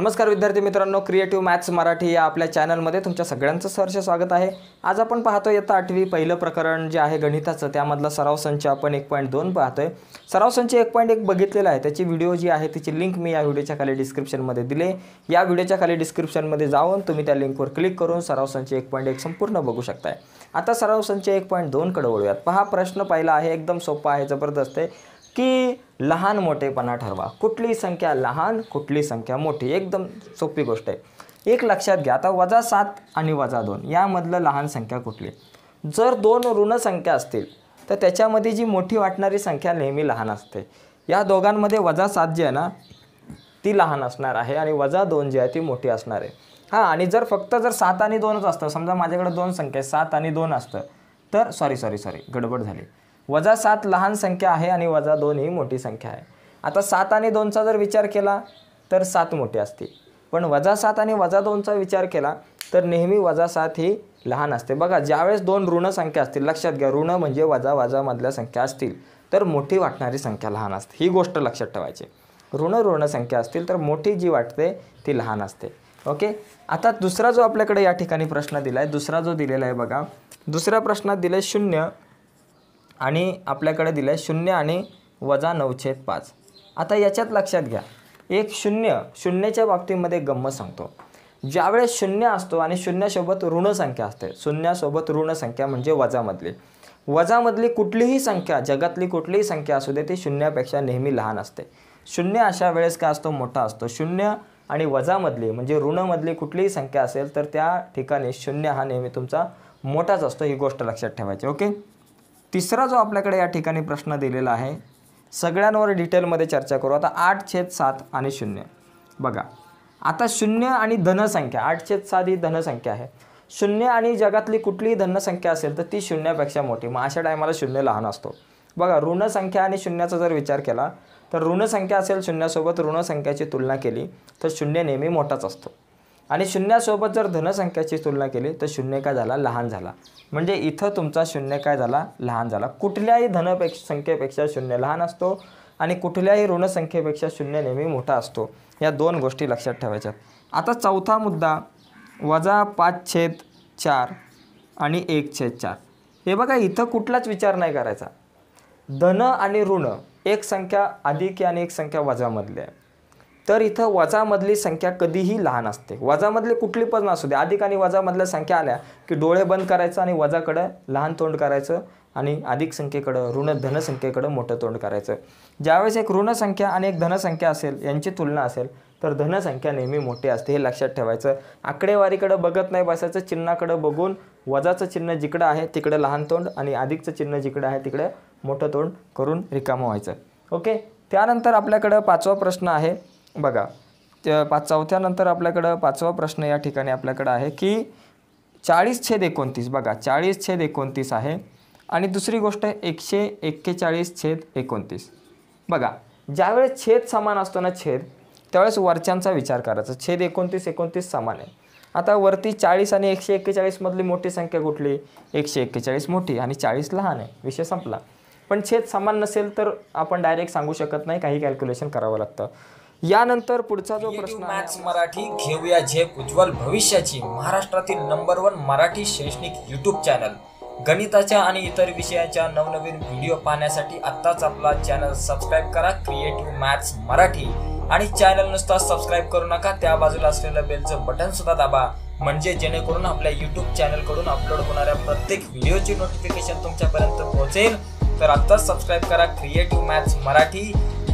नमस्कार विद्यार्थी मित्रांनो क्रिएटिव्ह मॅथ्स मराठी या आपल्या चॅनलमध्ये तुमच्या सगळ्यांचं सहर्ष स्वागत आहे आज आपण पाहतो येतं आठवी पहिलं प्रकरण जे आहे गणिताचं त्यामधला सराव संच आपण एक पॉईंट दोन पाहतो आहे सराव संच एक पॉईंट एक बघितलेला आहे त्याची व्हिडिओ जी आहे त्याची लिंक मी या व्हिडिओच्या खाली डिस्क्रिप्शनमध्ये दिले या व्हिडिओच्या खाली डिस्क्रिप्शनमध्ये जाऊन तुम्ही त्या लिंकवर क्लिक करून सराव संच एक पॉईंट एक संपूर्ण बघू शकताय आता सराव संच एक पॉईंट दोनकडे वळूयात पहा प्रश्न पहिला आहे एकदम सोपा आहे जबरदस्त आहे की लहान मोठेपणा ठरवा कुठली संख्या लहान कुठली संख्या मोठी एकदम सोपी गोष्ट आहे एक लक्षात घ्या आता वजा सात आणि वजा दोन यामधलं लहान संख्या कुठली जर दोन ऋण संख्या असतील तर त्याच्यामध्ये जी मोठी वाटणारी संख्या नेहमी लहान असते या दोघांमध्ये वजा सात जी आहे ना ती लहान असणार आहे आणि वजा दोन जी आहे ती मोठी असणार आहे हां आणि जर फक्त जर सात आणि दोनच असतं समजा माझ्याकडे दोन संख्या सात आणि दोन असतं तर सॉरी सॉरी सॉरी गडबड झाली वजा सात लहान संख्या आहे आणि वजा दोन ही मोठी संख्या आहे आता सात आणि दोनचा जर विचार केला तर सात मोठी असते पण वजा सात आणि वजा दोनचा विचार केला तर नेहमी वजा सात ही लहान असते बघा ज्यावेळेस दोन ऋण संख्या असतील लक्षात घ्या ऋण म्हणजे वजा वजामधल्या संख्या असतील तर मोठी वाटणारी संख्या लहान असते ही गोष्ट लक्षात ठेवायची ऋण ऋण संख्या असतील तर मोठी जी वाटते ती लहान असते ओके आता दुसरा जो आपल्याकडे या ठिकाणी प्रश्न दिला आहे दुसरा जो दिलेला आहे बघा दुसऱ्या प्रश्नात दिले शून्य आणि आपल्याकडे दिलं आहे शून्य आणि वजा नऊछेद पाच आता याच्यात लक्षात घ्या एक शून्य शून्याच्या बाबतीमध्ये गंमत सांगतो ज्यावेळेस शून्य असतो आणि शून्यासोबत ऋणसंख्या असते शून्यासोबत ऋणसंख्या म्हणजे वजामधली वजामधली कुठलीही संख्या जगातली कुठलीही संख्या असू दे ती शून्यापेक्षा नेहमी लहान असते शून्य अशा वेळेस काय असतो मोठा असतो शून्य आणि वजामधली म्हणजे ऋणमधली कुठलीही संख्या असेल तर त्या ठिकाणी शून्य हा नेहमी तुमचा मोठाच असतो ही गोष्ट लक्षात ठेवायची ओके तिसरा जो आपल्याकडे या ठिकाणी प्रश्न दिलेला आहे सगळ्यांवर डिटेलमध्ये चर्चा करू आता आठ छेद सात आणि शून्य बघा आता शून्य आणि धनसंख्या आठ छेद सात ही धनसंख्या आहे शून्य आणि जगातली कुठलीही धनसंख्या असेल तर ती शून्यापेक्षा मोठी मग अशा टायमाला शून्य लहान असतो बघा ऋणसंख्या आणि शून्याचा जर विचार केला तर ऋणसंख्या असेल शून्यासोबत ऋणसंख्याची तुलना केली तर शून्य नेहमी मोठाच असतो आणि शून्यासोबत जर धनसंख्याची तुलना केली तर शून्य काय झाला लहान झाला म्हणजे इथं तुमचा शून्य काय झाला लहान झाला कुठल्याही धनपेक्ष संख्येपेक्षा शून्य लहान असतो आणि कुठल्याही ऋणसंख्येपेक्षा शून्य नेहमी मोठा असतो या दोन गोष्टी लक्षात ठेवायच्या आता चौथा मुद्दा वजा पाच छेद चार आणि एक छेद चार हे बघा इथं कुठलाच विचार नाही करायचा धन आणि ऋण एक संख्या अधिक आणि एक संख्या वजामधली आहे तर इथं वजामधली संख्या कधीही लहान असते वजामधली कुठली पण असू दे अधिक आणि वजामधल्या संख्या आल्या की डोळे बंद करायचं आणि वजाकडं लहान तोंड करायचं आणि अधिक संख्येकडं ऋण धनसंख्येकडं मोठं तोंड करायचं ज्यावेळेस एक ऋणसंख्या आणि एक धनसंख्या असेल यांची तुलना असेल तर धनसंख्या नेहमी मोठी असते हे लक्षात ठेवायचं आकडेवारीकडं बघत नाही बसायचं चिन्हाकडं बघून वजाचं चिन्ह जिकडं आहे तिकडं लहान तोंड आणि अधिकचं चिन्ह जिकडं आहे तिकडे मोठं तोंड करून रिकामं व्हायचं ओके त्यानंतर आपल्याकडं पाचवा प्रश्न आहे बघा त्या पाच चौथ्यानंतर आपल्याकडं पाचवा प्रश्न या ठिकाणी आपल्याकडं आहे की चाळीस छेद एकोणतीस बघा चाळीस छेद एकोणतीस आहे आणि दुसरी गोष्ट एकशे एक्केचाळीस छेद एकोणतीस बघा ज्यावेळेस छेद समान असतो ना छेद त्यावेळेस वरच्यांचा विचार करायचा छेद एकोणतीस एकोणतीस समान आहे आता वरती चाळीस आणि एकशे एक्केचाळीसमधली मोठी संख्या कुठली एकशे एक्केचाळीस मोठी आणि चाळीस लहान आहे विषय संपला पण छेद समान नसेल तर आपण डायरेक्ट सांगू शकत नाही काही कॅल्क्युलेशन करावं लागतं यानंतर पुढचा जो प्रश्न मॅथ्स मराठी घेऊया झेप उज्ज्वल भविष्याची महाराष्ट्रातील नंबर वन मराठी शैक्षणिक यूट्यूब चॅनल गणिताच्या आणि इतर विषयाच्या नवनवीन व्हिडिओ पाहण्यासाठी आत्ताच आपला चॅनल सबस्क्राईब करा क्रिएटिव्ह मॅथ्स मराठी आणि चॅनल नुसता सबस्क्राईब करू नका त्या बाजूला असलेलं बेलचं बटन सुद्धा दाबा म्हणजे जेणेकरून आपल्या यूट्यूब कडून अपलोड होणाऱ्या प्रत्येक व्हिडिओची नोटिफिकेशन तुमच्यापर्यंत पोहोचेल तर आत्ताच सबस्क्राईब करा क्रिएटिव्ह मॅथ्स मराठी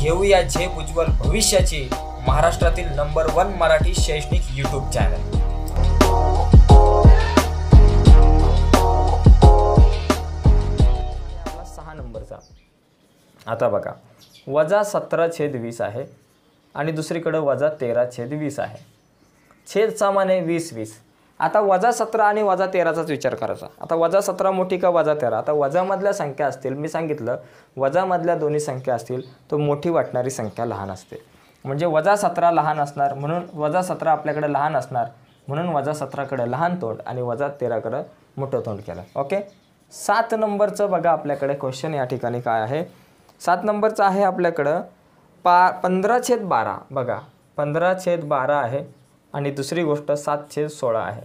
घेऊया जे उज्ज्वल भविष्याची महाराष्ट्रातील नंबर वन मराठी शैक्षणिक यूट्यूब चॅनल सहा नंबरचा आता बघा वजा सतरा छेद वीस आहे आणि दुसरीकडं वजा तेरा छेद वीस आहे छेद सामान आहे वीस वीस आता वजा सतरा आणि वजा तेराचाच विचार करायचा आता वजा सतरा मोठी का वजा तेरा आता वजामधल्या संख्या असतील मी सांगितलं वजामधल्या दोन्ही संख्या असतील तर मोठी वाटणारी संख्या लहान असते म्हणजे वजा सतरा लहान असणार म्हणून वजा सतरा आपल्याकडे लहान असणार म्हणून वजा सतराकडे लहान तोंड आणि वजा तेराकडं मोठं तोंड केलं ओके सात नंबरचं बघा आपल्याकडे क्वेश्चन या ठिकाणी काय आहे सात नंबरचं आहे आपल्याकडं पा पंधरा छेद बारा बघा पंधरा छेद बारा आहे आणि दुसरी गोष्ट सात छेद सोळा आहे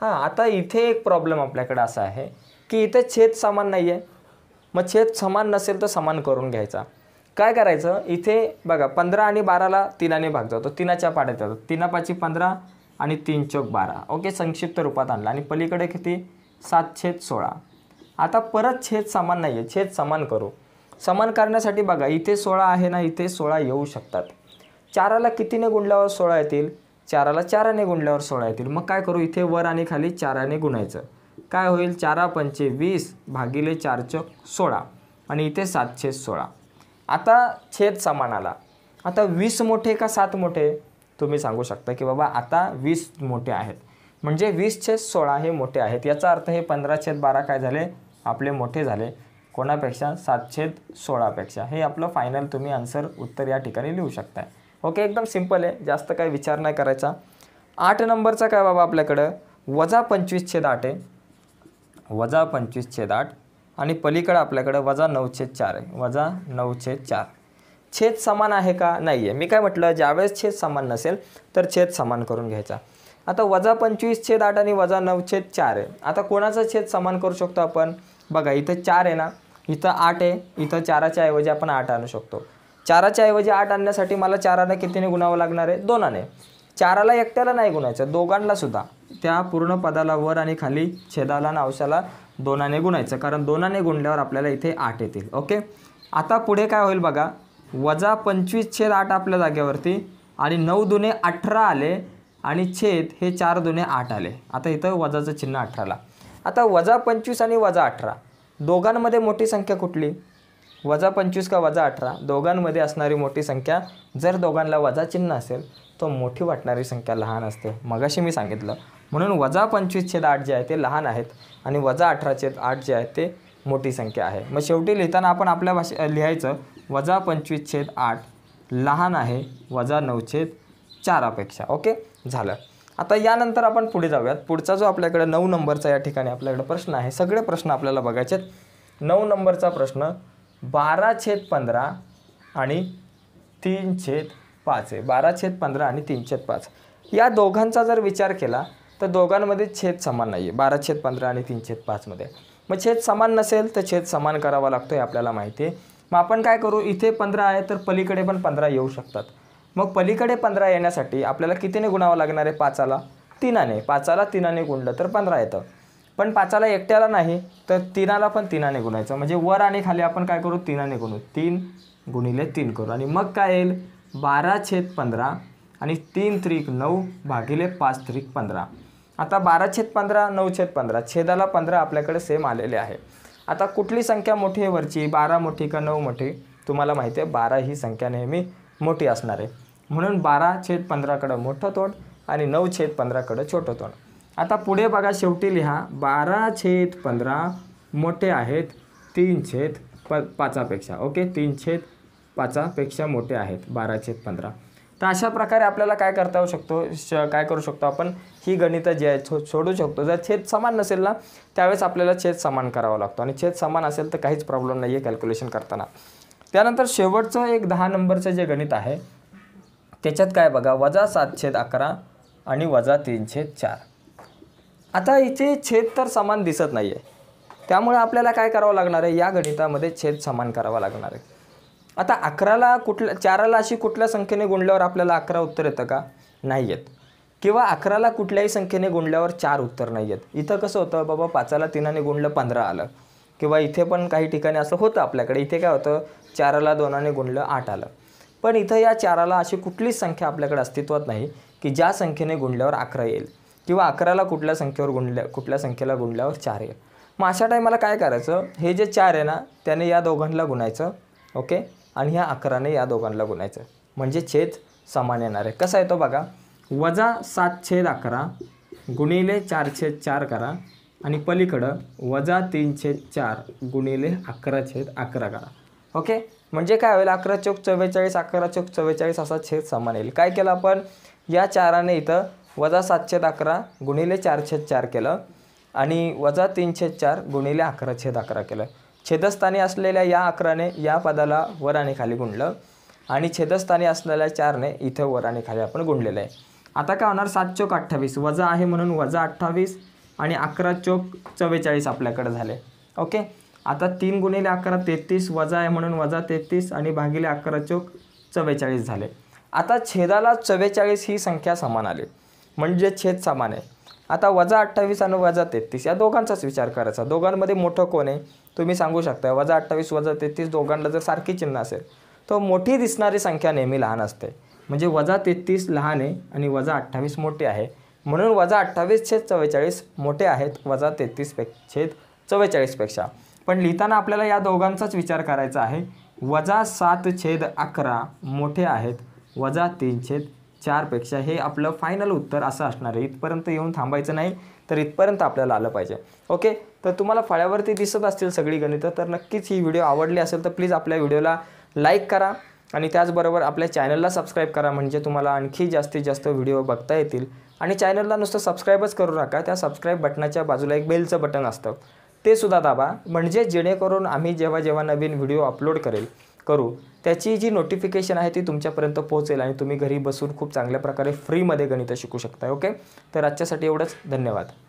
हां आता इथे एक प्रॉब्लेम आपल्याकडे असा आहे की इथे छेद समान नाही आहे मग छेद समान नसेल तर समान करून घ्यायचा काय करायचं इथे बघा पंधरा आणि बाराला तिनाने भाग जातो तिनाच्या पाड्यात जातो तिनापाची पंधरा आणि तीन चौक बारा ओके संक्षिप्त रूपात आणला आणि पलीकडे किती सात छेद सोळा आता परत छेद समान नाही आहे छेद समान करू समान करण्यासाठी बघा इथे सोळा आहे ना इथे सोळा येऊ शकतात चाराला कितीने गुंडल्यावर सोळा येतील चाराला चाराने गुणल्यावर सोळा येतील मग काय करू इथे वर आणि खाली चाराने गुणायचं काय होईल चारा पंचे वीस भागिले चार चारचं सोळा आणि इथे सातशे सोळा आता छेद समान आला आता वीस मोठे का सात मोठे तुम्ही सांगू शकता की बाबा आता वीस मोठे आहेत म्हणजे वीस छेद सोळा हे मोठे आहेत याचा अर्थ हे पंधरा छेद बारा काय झाले आपले मोठे झाले कोणापेक्षा सात छेद सोळापेक्षा हे आपलं फायनल तुम्ही आन्सर उत्तर या ठिकाणी लिहू शकताय ओके एकदम सिंपल आहे जास्त काय विचार नाही करायचा आठ नंबरचा काय बाबा आपल्याकडं वजा पंचवीस छेद आठ आहे वजा पंचवीस छेद आठ आणि पलीकडं आपल्याकडं वजा नऊ छेद चार आहे वजा छेद चार छेद समान आहे का नाही आहे मी काय म्हटलं ज्यावेळेस छेद समान नसेल तर छेद समान करून घ्यायचा आता वजा पंचवीस छेद आठ आणि वजा नऊ छेद चार आहे आता कोणाचा छेद समान करू शकतो आपण बघा इथं चार आहे ना इथं आठ आहे इथं चाराच्या ऐवजी आपण आठ आणू शकतो चाराच्या ऐवजी आठ आणण्यासाठी मला चाराने कितीने गुणावं लागणार आहे दोनाने चाराला एकट्याला नाही गुणायचं दोघांना सुद्धा त्या पूर्ण पदाला वर आणि खाली छेदाला नावशाला दोनाने गुणायचं कारण दोनाने गुणल्यावर आपल्याला इथे आठ येतील ओके आता पुढे काय होईल बघा वजा पंचवीस छेद आठ आपल्या जागेवरती आणि नऊ दुने अठरा आले आणि छेद हे चार दुने आठ आले आता इथं वजाचं चिन्ह अठराला आता वजा पंचवीस आणि वजा अठरा दोघांमध्ये मोठी संख्या कुठली वजा पंचवीस का वजा अठरा दोघांमध्ये असणारी मोठी संख्या जर दोघांना वजा चिन्ह असेल तर मोठी वाटणारी संख्या लहान असते मगाशी मी सांगितलं म्हणून वजा पंचवीस छेद आठ जे आहे ते लहान आहेत आणि वजा अठरा छेद आठ जे आहे ते मोठी संख्या आहे मग शेवटी लिहिताना आपण आपल्या भाषे लिहायचं वजा पंचवीस छेद आठ लहान आहे वजा नऊ छेद चारापेक्षा ओके झालं आता यानंतर आपण पुढे जाऊयात पुढचा जो आपल्याकडे नऊ नंबरचा या ठिकाणी आपल्याकडे प्रश्न आहे सगळे प्रश्न आपल्याला बघायचे आहेत नऊ नंबरचा प्रश्न बारा छेद पंधरा आणि तीन छेद पाच आहे बारा छेद पंधरा आणि तीन छेद पाच या दोघांचा जर विचार केला तर दोघांमध्ये छेद समान नाही आहे बारा छेद पंधरा आणि तीन छेद पाचमध्ये मग छेद समान नसेल तर छेद समान करावा लागतो आहे आपल्याला माहिती आहे मग आपण काय करू इथे पंधरा आहे तर पलीकडे पण पंधरा येऊ शकतात मग पलीकडे पंधरा येण्यासाठी आपल्याला कितीने गुणावं लागणार आहे पाचाला तीनाने पाचाला तीनाने गुणलं तर पंधरा येतं पण पाचाला एकट्याला नाही तर तिनाला पण तिनाने गुणायचं म्हणजे वर आणि खाली आपण काय करू तिनाने गुणू तीन गुणिले तीन करू आणि मग काय येईल बारा छेद पंधरा आणि तीन त्रिक नऊ भागिले पाच त्रिक पंधरा आता बारा छेद पंधरा नऊ छेद पंधरा छेदाला पंधरा आपल्याकडे सेम आलेले आहे आता कुठली संख्या मोठी आहे वरची बारा मोठी का नऊ मोठी तुम्हाला माहिती आहे बारा ही संख्या नेहमी मोठी असणार आहे म्हणून बारा छेद पंधराकडं मोठं तोंड आणि नऊ छेद पंधराकडं छोटं तोंड आता पुढे बघा शेवटी लिहा बारा छेद पंधरा मोठे आहेत तीन छेद प पाचापेक्षा ओके तीन छेद पाचापेक्षा मोठे आहेत बारा छेद पंधरा तर अशा प्रकारे आपल्याला काय करता येऊ शकतो श काय करू शकतो आपण ही गणितं जी आहे छो सोडू शकतो जर छेद समान नसेल ना त्यावेळेस आपल्याला छेद समान करावा लागतो आणि छेद समान असेल तर काहीच प्रॉब्लेम नाही आहे कॅल्क्युलेशन करताना त्यानंतर शेवटचं एक दहा नंबरचं जे गणित आहे त्याच्यात काय बघा वजा सात छेद अकरा आणि वजा तीन छेद चार आता इथे छेद तर समान दिसत नाही आहे त्यामुळे आपल्याला काय करावं लागणार आहे या गणितामध्ये छेद समान करावा लागणार आहे आता अकराला कुठल्या चाराला अशी कुठल्या संख्येने गुणल्यावर आपल्याला अकरा उत्तर येतं का नाही येत किंवा अकराला कुठल्याही संख्येने गुणल्यावर चार उत्तर नाही येत इथं कसं होतं बाबा पाचाला तिनाने गुणलं पंधरा आलं किंवा इथे पण काही ठिकाणी असं होतं आपल्याकडे इथे काय होतं चाराला दोनाने गुणलं आठ आलं पण इथं या चाराला अशी कुठलीच संख्या आपल्याकडे अस्तित्वात नाही की ज्या संख्येने गुणल्यावर अकरा येईल किंवा अकराला कुठल्या संख्येवर गुणल्या कुठल्या संख्येला गुणल्यावर चार येईल मग अशा टायमाला काय करायचं हे जे चार आहे ना त्याने या दोघांना गुणायचं ओके आणि ह्या अकराने या दोघांना गुणायचं म्हणजे छेद समान येणार आहे कसा येतो बघा वजा सात छेद अकरा गुणिले चार छेद चार करा आणि पलीकडं वजा तीन छेद चार गुणिले अकरा छेद अकरा करा ओके म्हणजे काय होईल अकरा चौक चव्वेचाळीस अकरा चौक चव्वेचाळीस असा छेद समान येईल काय केलं आपण या चाराने इथं वजा सातशे अकरा गुणिले चारशे चार केलं आणि वजा तीनशे चार गुणिले अकरा छेद अकरा केलं छेदस्थानी असलेल्या या अकराने या पदाला वर आणि खाली गुंडलं आणि छेदस्थानी असलेल्या चारने इथं वर आणि खाली आपण गुंडलेलं आहे आता काय होणार सात चोक अठ्ठावीस वजा आहे म्हणून वजा अठ्ठावीस आणि अकरा चोक चव्वेचाळीस आपल्याकडे झाले ओके आता तीन गुणिले अकरा तेहतीस वजा आहे म्हणून वजा तेहतीस आणि भागिले अकरा चोक चव्वेचाळीस झाले आता छेदाला चव्वेचाळीस ही संख्या समान आली म्हणजे छेद समान आहे आता वजा अठ्ठावीस आणि वजा तेहतीस या दोघांचाच विचार करायचा दोघांमध्ये मोठं कोण आहे तुम्ही सांगू शकता वजा अठ्ठावीस वजा तेहतीस दोघांना जर सारखी चिन्ह असेल तर मोठी दिसणारी संख्या नेहमी लहान असते म्हणजे वजा तेहतीस लहान आहे आणि वजा अठ्ठावीस मोठे आहे म्हणून वजा अठ्ठावीस छेद चव्वेचाळीस मोठे आहेत वजा तेहतीस पे छेद चव्वेचाळीसपेक्षा पण लिहिताना आपल्याला या दोघांचाच विचार करायचा आहे वजा सात छेद अकरा मोठे आहेत वजा तीन छेद चारपेक्षा हे आपलं फायनल उत्तर असं असणार आहे इथपर्यंत येऊन थांबायचं नाही तर इथपर्यंत आपल्याला आलं पाहिजे ओके तर तुम्हाला फळ्यावरती दिसत असतील सगळी गणितं तर नक्कीच ही व्हिडिओ आवडली असेल तर प्लीज आपल्या व्हिडिओला लाईक करा आणि त्याचबरोबर आपल्या चॅनलला सबस्क्राईब करा म्हणजे तुम्हाला आणखी जास्तीत जास्त व्हिडिओ बघता येतील आणि चॅनलला नुसतं सबस्क्राईबच करू नका त्या सबस्क्राईब बटनाच्या बाजूला एक बेलचं बटन असतं ते सुद्धा दाबा म्हणजे जेणेकरून आम्ही जेव्हा जेव्हा नवीन व्हिडिओ अपलोड करेल करू त्याची जी नोटिफिकेशन आहे ती तुमच्यापर्यंत पोहोचेल आणि तुम्ही घरी बसून खूप चांगल्या प्रकारे फ्रीमध्ये गणितं शिकू शकता ओके तर आजच्यासाठी एवढंच धन्यवाद